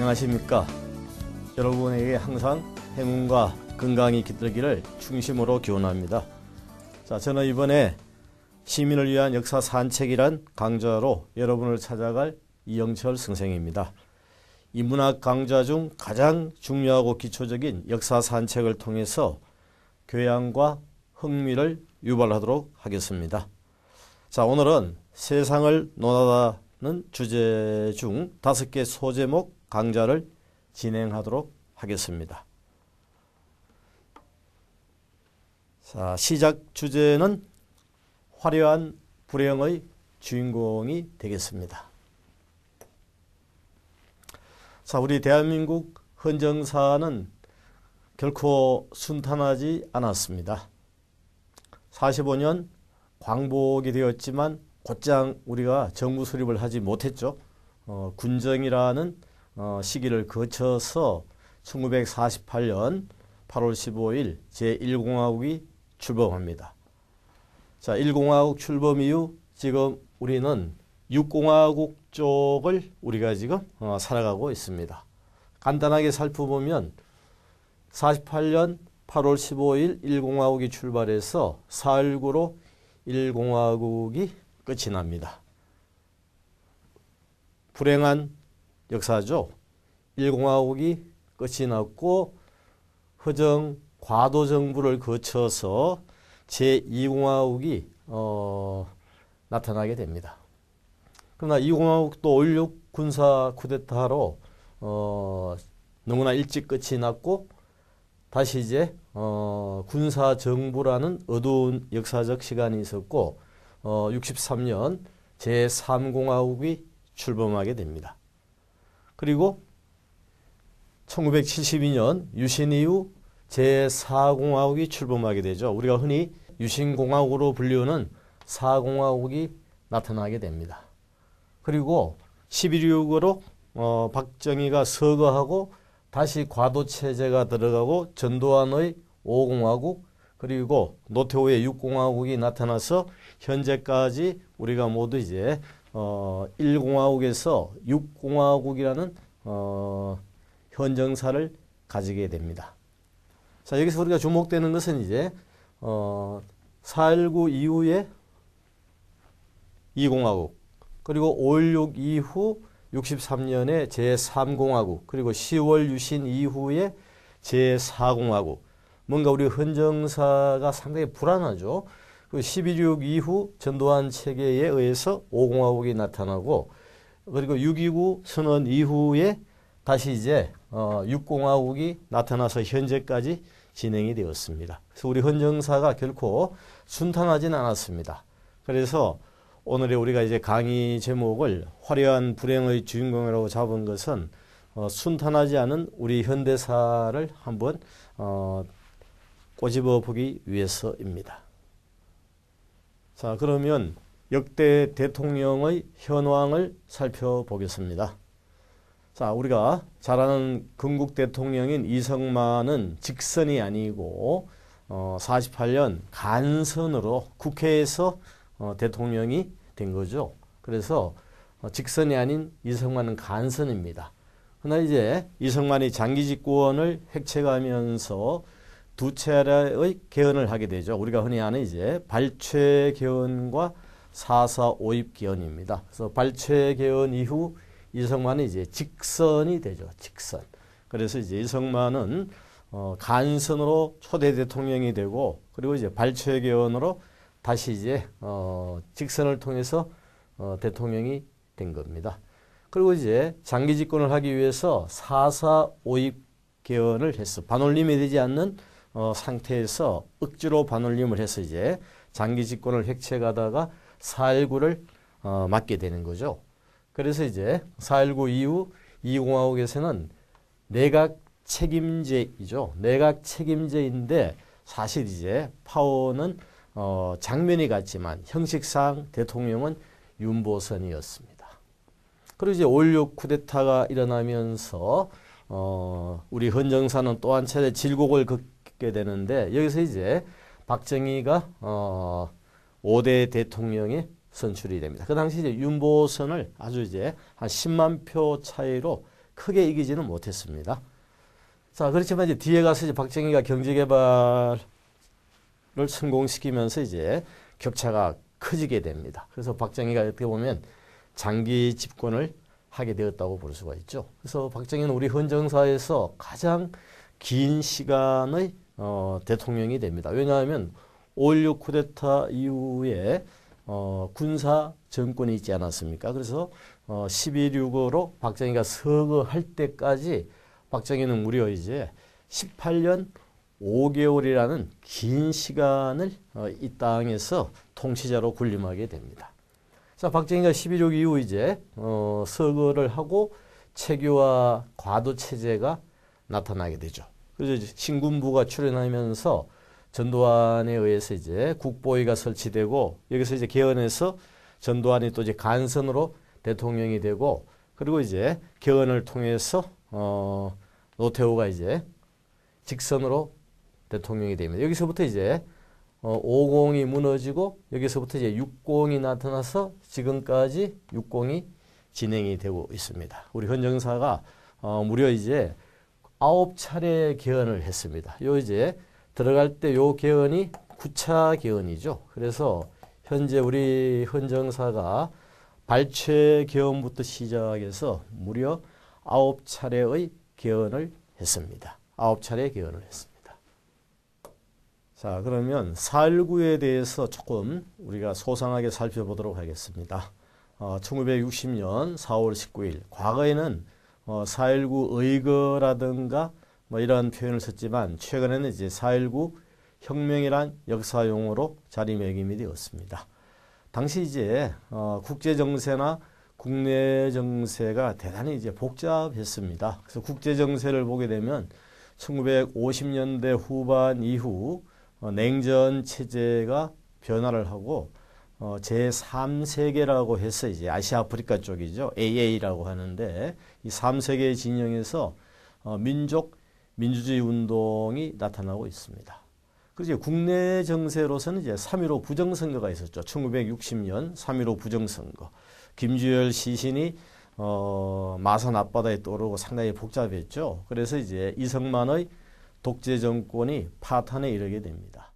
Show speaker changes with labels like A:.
A: 안녕하십니까. 여러분에게 항상 행운과 건강이 깃들기를 중심으로 기원합니다. 자, 저는 이번에 시민을 위한 역사 산책이란 강좌로 여러분을 찾아갈 이영철 선생입니다. 이 문학 강좌 중 가장 중요하고 기초적인 역사 산책을 통해서 교양과 흥미를 유발하도록 하겠습니다. 자, 오늘은 세상을 논하다는 주제 중 다섯 개 소제목 강좌를 진행하도록 하겠습니다. 자, 시작 주제는 화려한 불행의 주인공이 되겠습니다. 자, 우리 대한민국 헌정사는 결코 순탄하지 않았습니다. 45년 광복이 되었지만 곧장 우리가 정부 수립을 하지 못했죠. 어, 군정이라는 어, 시기를 거쳐서 1948년 8월 15일 제1공화국이 출범합니다. 자, 1공화국 출범 이후 지금 우리는 6공화국 쪽을 우리가 지금 어, 살아가고 있습니다. 간단하게 살펴보면 48년 8월 15일 1공화국이 출발해서 4.19로 1공화국이 끝이 납니다. 불행한 역사죠. 일공화국이 끝이 났고 허정 과도 정부를 거쳐서 제2공화국이 어, 나타나게 됩니다. 그러나 2공화국도 5.16 군사 쿠데타로 어, 너무나 일찍 끝이 났고 다시 이제 어, 군사 정부라는 어두운 역사적 시간이 있었고 어, 63년 제3공화국이 출범하게 됩니다. 그리고 1972년 유신 이후 제4공화국이 출범하게 되죠. 우리가 흔히 유신공화국으로 불리우는 4공화국이 나타나게 됩니다. 그리고 11.6으로 어, 박정희가 서거하고 다시 과도체제가 들어가고 전두환의 5공화국 그리고 노태우의 6공화국이 나타나서 현재까지 우리가 모두 이제 어, 1공화국에서 6공화국이라는 어, 현정사를 가지게 됩니다. 자, 여기서 우리가 주목되는 것은 이제 어, 4.19 이후에 2공화국 그리고 5.16 이후 63년에 제3공화국 그리고 10월 유신 이후에 제4공화국 뭔가 우리 헌정사가 상당히 불안하죠. 12.6 그 이후 전두환 체계에 의해서 5공화국이 나타나고 그리고 6.29 선언 이후에 다시 이제 어, 6공화국이 나타나서 현재까지 진행이 되었습니다. 그래서 우리 헌정사가 결코 순탄하진 않았습니다. 그래서 오늘의 우리가 이제 강의 제목을 화려한 불행의 주인공이라고 잡은 것은 어, 순탄하지 않은 우리 현대사를 한번 어, 꼬집어 보기 위해서입니다. 자, 그러면 역대 대통령의 현황을 살펴보겠습니다. 자, 우리가 잘 아는 건국 대통령인 이성만은 직선이 아니고 어, 48년 간선으로 국회에서 어, 대통령이 된 거죠. 그래서 어, 직선이 아닌 이성만은 간선입니다. 그러나 이제 이성만이 장기 집권을 획책하면서 두 차례의 개헌을 하게 되죠. 우리가 흔히 아는 이제 발췌 개헌과 사사 오입 개헌입니다. 그래서 발췌 개헌 이후 이성만은 이제 직선이 되죠. 직선. 그래서 이제 이성만은 어, 간선으로 초대 대통령이 되고 그리고 이제 발췌 개헌으로 다시 이제 어, 직선을 통해서 어, 대통령이 된 겁니다. 그리고 이제 장기 집권을 하기 위해서 사사 오입 개헌을 했어. 반올림이 되지 않는 어, 상태에서 억지로 반올림을 해서 이제 장기 집권을 획책하다가 4.19를 어, 맞게 되는 거죠. 그래서 이제 4.19 이후 이공화국에서는 내각 책임제이죠. 내각 책임제인데 사실 이제 파워는 어, 장면이 같지만 형식상 대통령은 윤보선이었습니다. 그리고 이제 5.16 쿠데타가 일어나면서 어, 우리 헌정사는 또 한 차례 질곡을 겪게 되는데 여기서 이제 박정희가 어 5대 대통령이 선출이 됩니다. 그 당시 이제 윤보선을 아주 이제 한 10만 표 차이로 크게 이기지는 못했습니다. 자, 그렇지만 이제 뒤에 가서 이제 박정희가 경제개발을 성공시키면서 이제 격차가 커지게 됩니다. 그래서 박정희가 어떻게 보면 장기 집권을 하게 되었다고 볼 수가 있죠. 그래서 박정희는 우리 헌정사에서 가장 긴 시간의 어, 대통령이 됩니다. 왜냐하면 5.16 쿠데타 이후에 어, 군사 정권이 있지 않았습니까? 그래서 어, 12.6으로 박정희가 서거할 때까지 박정희는 무려 이제 18년 5개월이라는 긴 시간을 어, 이 땅에서 통치자로 군림하게 됩니다. 자, 박정희가 12.6 이후 이제 어, 서거를 하고 체계와 과도 체제가 나타나게 되죠. 그래서 이제 신군부가 출현하면서 전두환에 의해서 이제 국보위가 설치되고 여기서 이제 개헌해서 전두환이 또 이제 간선으로 대통령이 되고 그리고 이제 개헌을 통해서 어 노태우가 이제 직선으로 대통령이 됩니다. 여기서부터 이제 어 50이 무너지고 여기서부터 이제 60이 나타나서 지금까지 60이 진행이 되고 있습니다. 우리 현정사가 어 무려 이제 아홉 차례 개헌을 했습니다. 요 이제 들어갈 때 요 개헌이 9차 개헌이죠. 그래서 현재 우리 헌정사가 발췌 개헌부터 시작해서 무려 9차례의 개헌을 했습니다. 9차례 개헌을 했습니다. 자 그러면 4.19에 대해서 조금 우리가 소상하게 살펴보도록 하겠습니다. 어, 1960년 4월 19일 과거에는 뭐4.19 의거라든가 뭐 이런 표현을 썼지만 최근에는 이제 4.19 혁명이란 역사 용어로 자리매김이 되었습니다. 당시 이제 어 국제 정세나 국내 정세가 대단히 이제 복잡했습니다. 그래서 국제 정세를 보게 되면 1950년대 후반 이후 어 냉전 체제가 변화를 하고 어, 제3세계라고 해서 이제 아시아 아프리카 쪽이죠. AA라고 하는데 이 3세계 의 진영에서 어, 민족 민주주의 운동이 나타나고 있습니다. 그리고 국내 정세로서는 이제 3.15 부정선거가 있었죠. 1960년 3.15 부정선거. 김주열 시신이 어, 마산 앞바다에 떠오르고 상당히 복잡했죠. 그래서 이제 이성만의 독재 정권이 파탄에 이르게 됩니다.